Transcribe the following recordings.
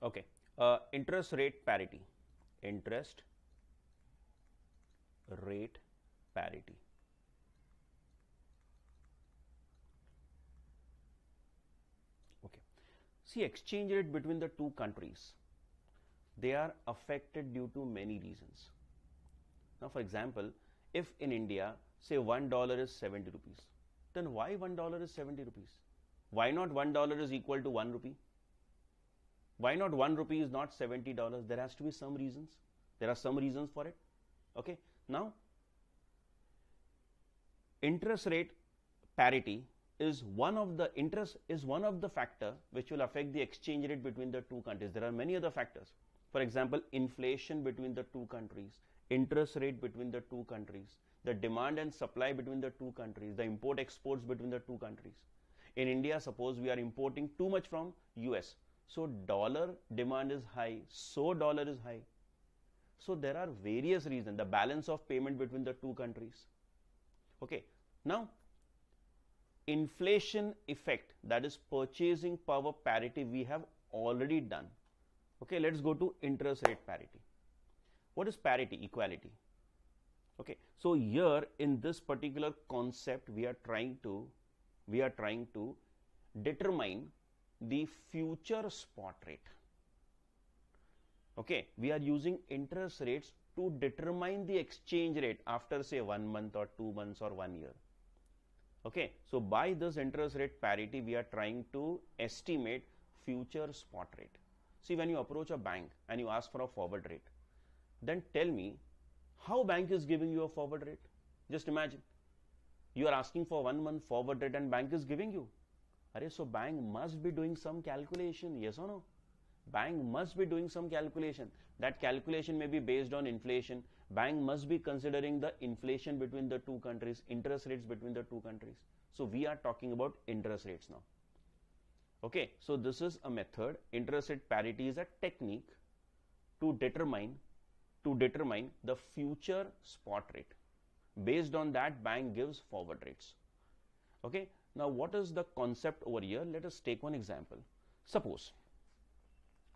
Okay, uh, interest rate parity, interest rate parity. Okay, see exchange rate between the two countries, they are affected due to many reasons. Now, for example, if in India, say one dollar is 70 rupees, then why one dollar is 70 rupees? Why not one dollar is equal to one rupee? Why not 1 rupee is not $70? There has to be some reasons. There are some reasons for it. Okay. Now, interest rate parity is one of the interest is one of the factor which will affect the exchange rate between the two countries. There are many other factors. For example, inflation between the two countries, interest rate between the two countries, the demand and supply between the two countries, the import exports between the two countries. In India, suppose we are importing too much from US. So dollar demand is high, so dollar is high. So there are various reasons, the balance of payment between the two countries. Okay, now inflation effect that is purchasing power parity we have already done. Okay, let's go to interest rate parity. What is parity? Equality. Okay, so here in this particular concept we are trying to we are trying to determine the future spot rate okay we are using interest rates to determine the exchange rate after say one month or two months or one year okay so by this interest rate parity we are trying to estimate future spot rate see when you approach a bank and you ask for a forward rate then tell me how bank is giving you a forward rate just imagine you are asking for one month forward rate and bank is giving you so bank must be doing some calculation, yes or no? Bank must be doing some calculation. That calculation may be based on inflation. Bank must be considering the inflation between the two countries, interest rates between the two countries. So we are talking about interest rates now. Okay, so this is a method. Interest rate parity is a technique to determine to determine the future spot rate. Based on that, bank gives forward rates. Okay, now, what is the concept over here? Let us take one example. Suppose,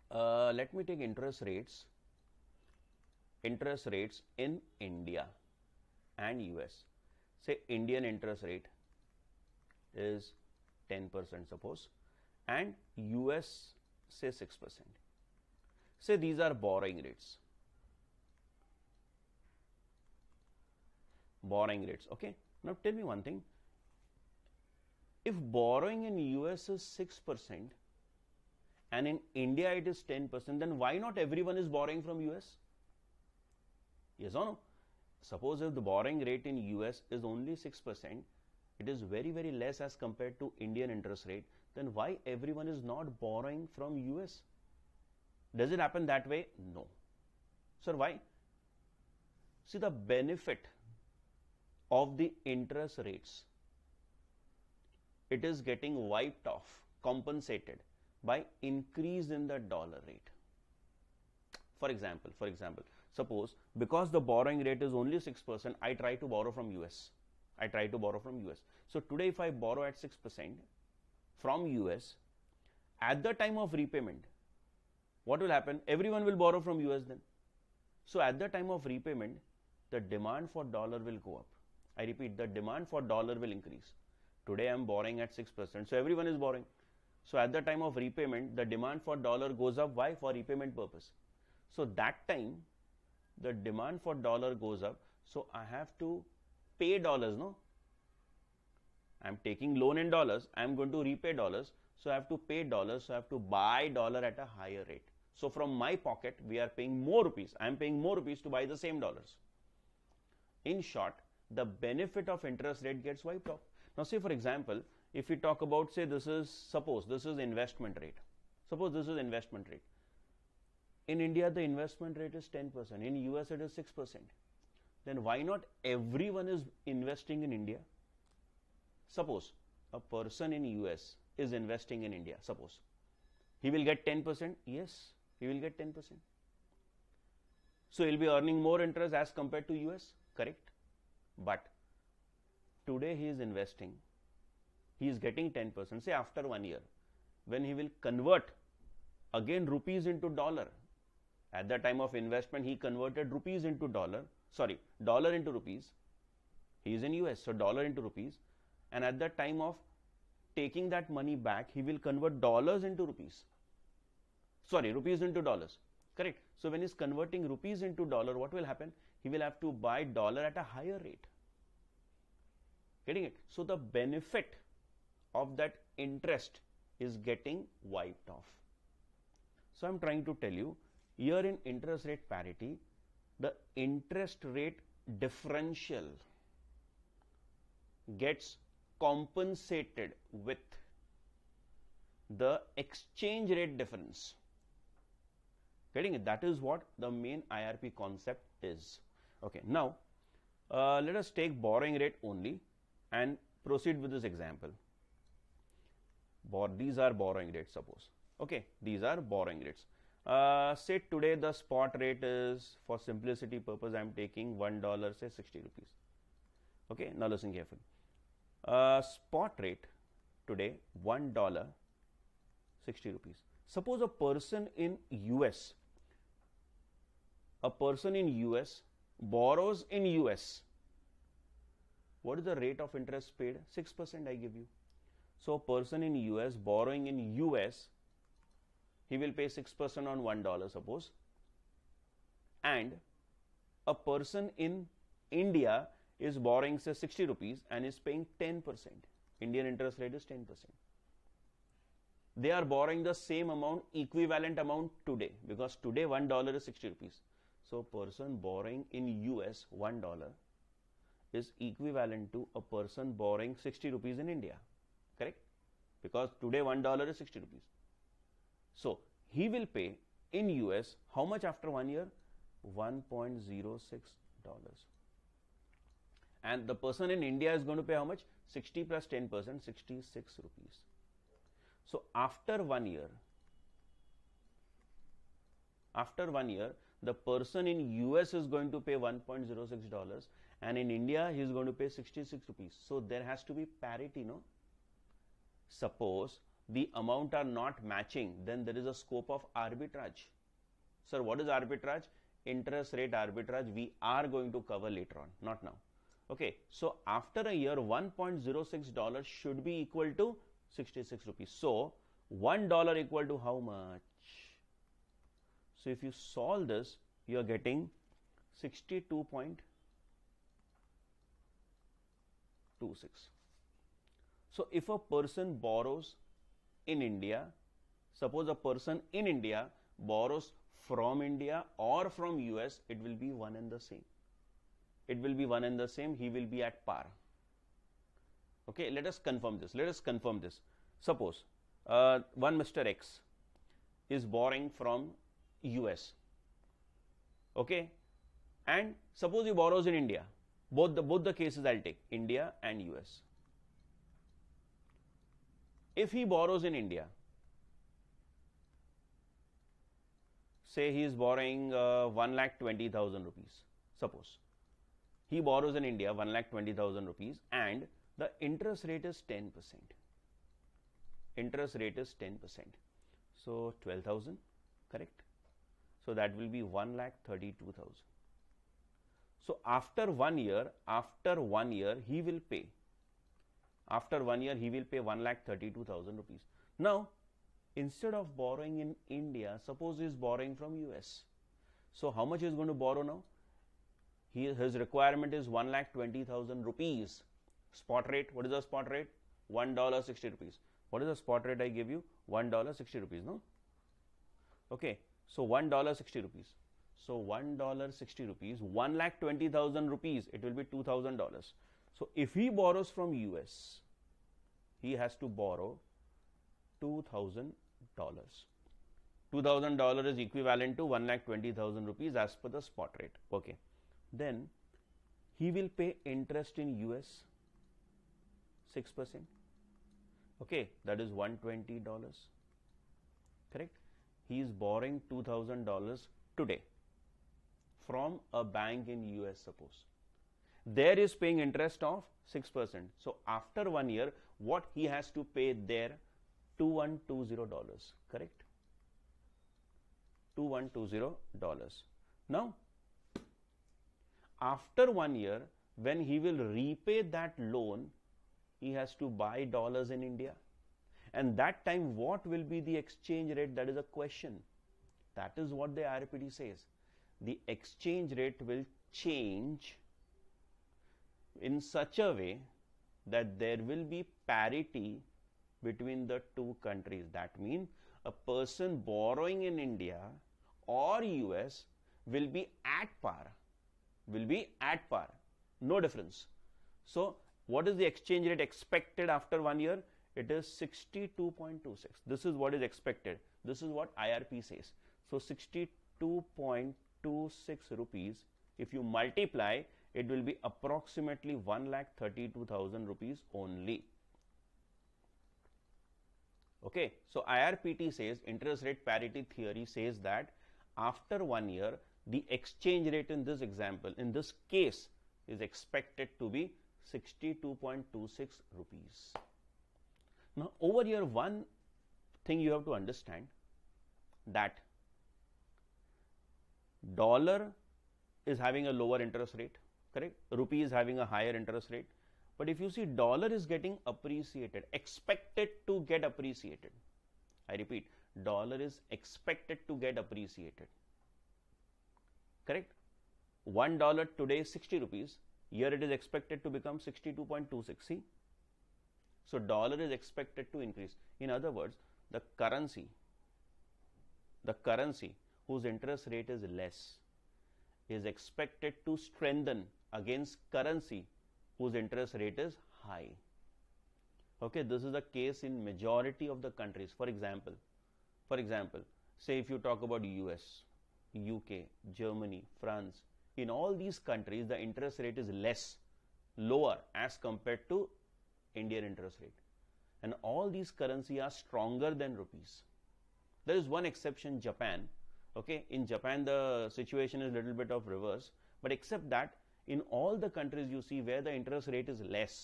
uh, let me take interest rates, interest rates in India and US. Say Indian interest rate is 10% suppose and US say 6%. Say these are borrowing rates. Borrowing rates, okay. Now tell me one thing, if borrowing in US is 6% and in India it is 10%, then why not everyone is borrowing from US? Yes or no? Suppose if the borrowing rate in US is only 6%, it is very, very less as compared to Indian interest rate, then why everyone is not borrowing from US? Does it happen that way? No. Sir, why? See, the benefit of the interest rates it is getting wiped off, compensated by increase in the dollar rate. For example, for example, suppose because the borrowing rate is only 6%, I try to borrow from US. I try to borrow from US. So today if I borrow at 6% from US, at the time of repayment, what will happen? Everyone will borrow from US then. So at the time of repayment, the demand for dollar will go up. I repeat, the demand for dollar will increase. Today I am borrowing at 6%. So everyone is borrowing. So at the time of repayment, the demand for dollar goes up. Why? For repayment purpose. So that time, the demand for dollar goes up. So I have to pay dollars, no? I am taking loan in dollars. I am going to repay dollars. So I have to pay dollars. So I have to buy dollar at a higher rate. So from my pocket, we are paying more rupees. I am paying more rupees to buy the same dollars. In short, the benefit of interest rate gets wiped off. Now say for example, if we talk about say this is suppose this is investment rate. Suppose this is investment rate. In India the investment rate is 10%, in US it is 6%. Then why not everyone is investing in India? Suppose a person in US is investing in India, suppose. He will get 10%? Yes, he will get 10%. So he'll be earning more interest as compared to US, correct? But today he is investing, he is getting 10%, say after one year, when he will convert again rupees into dollar. At the time of investment, he converted rupees into dollar, sorry, dollar into rupees. He is in US, so dollar into rupees. And at the time of taking that money back, he will convert dollars into rupees. Sorry, rupees into dollars. Correct. So, when he is converting rupees into dollar, what will happen? He will have to buy dollar at a higher rate Getting it? So the benefit of that interest is getting wiped off. So I'm trying to tell you here in interest rate parity, the interest rate differential gets compensated with the exchange rate difference. Getting it? That is what the main IRP concept is. Okay, now uh, let us take borrowing rate only and proceed with this example. Bor these are borrowing rates, suppose. Okay, these are borrowing rates. Uh, say today the spot rate is, for simplicity purpose, I am taking one dollar, say 60 rupees. Okay, now listen carefully. Uh, spot rate today one dollar, 60 rupees. Suppose a person in US, a person in US borrows in US what is the rate of interest paid? 6% I give you. So a person in US borrowing in US, he will pay 6% on $1 suppose. And a person in India is borrowing say 60 rupees and is paying 10%. Indian interest rate is 10%. They are borrowing the same amount, equivalent amount today because today $1 is 60 rupees. So person borrowing in US $1 is equivalent to a person borrowing 60 rupees in India. Correct? Because today $1 is 60 rupees. So he will pay in US how much after one year? $1.06. And the person in India is going to pay how much? 60 plus 10%, 66 rupees. So after one year, after one year, the person in US is going to pay $1.06 and in India he is going to pay 66 rupees. So there has to be parity, no? Suppose the amount are not matching, then there is a scope of arbitrage. Sir, what is arbitrage? Interest rate arbitrage we are going to cover later on, not now. Okay, so after a year, 1.06 dollars should be equal to 66 rupees. So, 1 dollar equal to how much? So, if you solve this, you are getting 62.2 26. So if a person borrows in India, suppose a person in India borrows from India or from US, it will be one and the same. It will be one and the same. He will be at par. Okay, let us confirm this. Let us confirm this. Suppose uh, one Mr. X is borrowing from US. Okay, and suppose he borrows in India both the both the cases i'll take india and us if he borrows in india say he is borrowing uh, 1 lakh 20000 rupees suppose he borrows in india 1 lakh 20000 rupees and the interest rate is 10% interest rate is 10% so 12000 correct so that will be 1 lakh 32000 so after one year, after one year, he will pay. After one year, he will pay one lakh thirty-two thousand rupees. Now, instead of borrowing in India, suppose he is borrowing from US. So how much he is going to borrow now? He, his requirement is one lakh twenty thousand rupees. Spot rate, what is the spot rate? $1.60 rupees. What is the spot rate I give you? $1.60 rupees, no? Okay, so $1.60 rupees. So one dollar sixty rupees, one lakh twenty thousand rupees, it will be two thousand dollars. So if he borrows from US, he has to borrow two thousand dollars. Two thousand dollar is equivalent to one lakh twenty thousand rupees as per the spot rate. Okay, then he will pay interest in US six percent. Okay, that is one twenty dollars. Correct. He is borrowing two thousand dollars today from a bank in US suppose. There is paying interest of 6%. So after one year, what he has to pay there? $2120, correct? $2120. Now, after one year, when he will repay that loan, he has to buy dollars in India. And that time, what will be the exchange rate? That is a question. That is what the IRPD says the exchange rate will change in such a way that there will be parity between the two countries. That means a person borrowing in India or US will be at par, will be at par, no difference. So, what is the exchange rate expected after one year? It is 62.26. This is what is expected. This is what IRP says. So, 62.26 26 rupees. If you multiply, it will be approximately 1 lakh 32,000 rupees only. Okay, so IRPT says interest rate parity theory says that after one year, the exchange rate in this example, in this case, is expected to be 62.26 rupees. Now, over here, one thing you have to understand that dollar is having a lower interest rate, correct? Rupee is having a higher interest rate. But if you see dollar is getting appreciated, expected to get appreciated. I repeat, dollar is expected to get appreciated. Correct? One dollar today is 60 rupees. Here it is expected to become 62.260. So dollar is expected to increase. In other words, the currency, the currency whose interest rate is less is expected to strengthen against currency whose interest rate is high. Okay, this is the case in majority of the countries. For example, for example, say if you talk about US, UK, Germany, France, in all these countries the interest rate is less, lower as compared to Indian interest rate. And all these currency are stronger than rupees. There is one exception, Japan, okay in japan the situation is little bit of reverse but except that in all the countries you see where the interest rate is less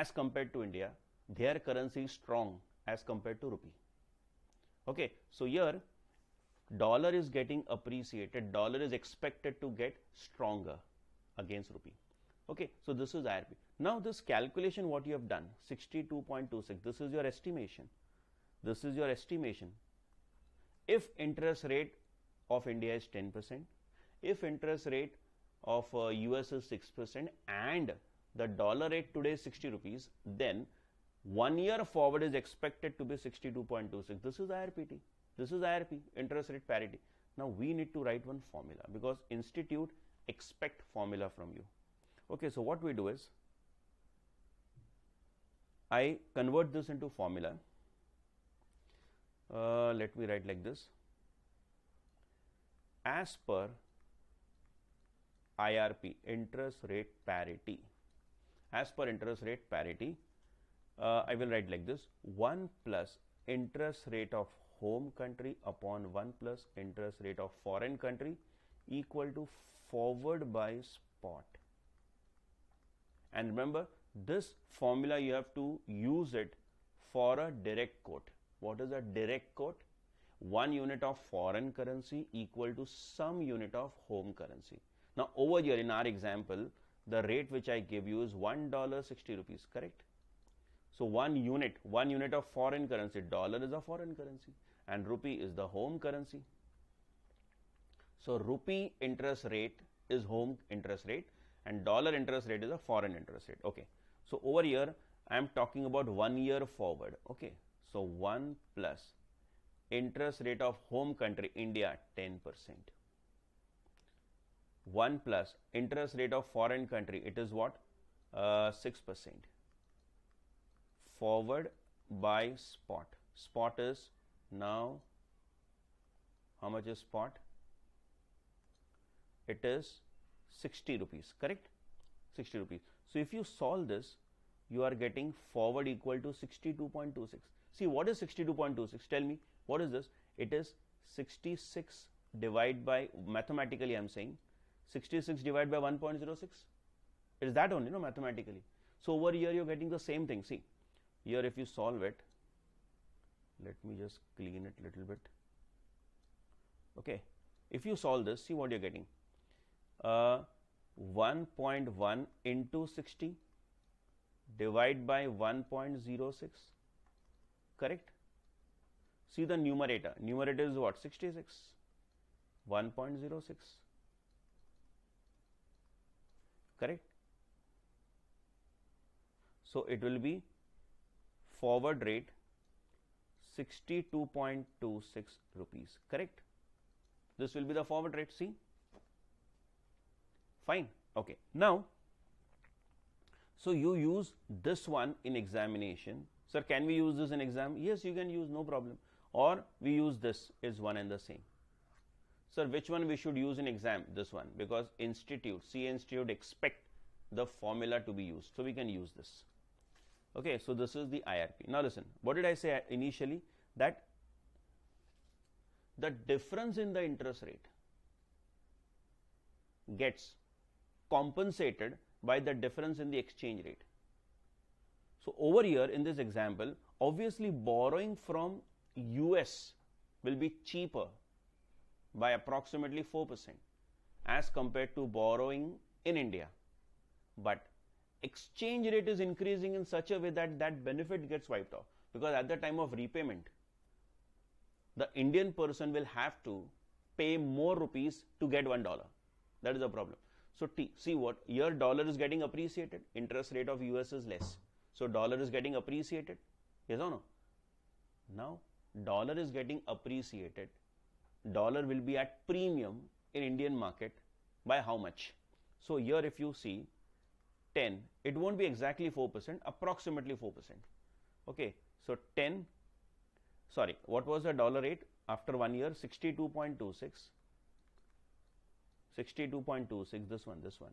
as compared to india their currency is strong as compared to rupee okay so here dollar is getting appreciated dollar is expected to get stronger against rupee okay so this is irp now this calculation what you have done 62.26 this is your estimation this is your estimation if interest rate of India is 10%, if interest rate of uh, US is 6% and the dollar rate today is 60 rupees, then one year forward is expected to be 62.26. This is IRPT. This is IRP, interest rate parity. Now we need to write one formula because institute expect formula from you. Okay, so what we do is I convert this into formula uh, let me write like this as per IRP interest rate parity as per interest rate parity uh, I will write like this 1 plus interest rate of home country upon 1 plus interest rate of foreign country equal to forward by spot and remember this formula you have to use it for a direct quote what is a direct quote? One unit of foreign currency equal to some unit of home currency. Now, over here in our example, the rate which I give you is $1.60 rupees, correct? So, one unit, one unit of foreign currency, dollar is a foreign currency and rupee is the home currency. So, rupee interest rate is home interest rate and dollar interest rate is a foreign interest rate. Okay. So, over here I am talking about one year forward. Okay. So 1 plus interest rate of home country India 10 percent. 1 plus interest rate of foreign country it is what uh, 6 percent forward by spot spot is now how much is spot it is 60 rupees correct 60 rupees so if you solve this you are getting forward equal to 62.26 See, what is 62.26? Tell me, what is this? It is 66 divided by, mathematically I'm saying, 66 divided by 1.06. It is that only, no, mathematically. So, over here you're getting the same thing. See, here if you solve it, let me just clean it a little bit. Okay, if you solve this, see what you're getting. Uh, 1.1 into 60 divided by 1.06 correct see the numerator numerator is what 66 1.06 correct so it will be forward rate 62.26 rupees correct this will be the forward rate see fine okay now so you use this one in examination Sir, can we use this in exam? Yes, you can use, no problem. Or we use this is one and the same. Sir, which one we should use in exam? This one, because institute, C institute expect the formula to be used. So, we can use this. Okay, so this is the IRP. Now, listen, what did I say initially? That the difference in the interest rate gets compensated by the difference in the exchange rate. So over here in this example, obviously borrowing from US will be cheaper by approximately 4% as compared to borrowing in India. But exchange rate is increasing in such a way that that benefit gets wiped off because at the time of repayment, the Indian person will have to pay more rupees to get one dollar. That is the problem. So, see what your dollar is getting appreciated, interest rate of US is less. So dollar is getting appreciated. Yes or no? Now dollar is getting appreciated. Dollar will be at premium in Indian market by how much? So here if you see 10, it won't be exactly 4%, approximately 4%. Okay, so 10, sorry, what was the dollar rate after one year? 62.26, 62.26, this one, this one.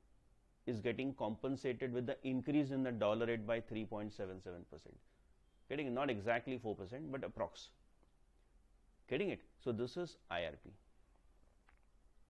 is getting compensated with the increase in the dollar rate by 3.77 percent. Getting not exactly 4 percent, but approx. Getting it? So this is IRP.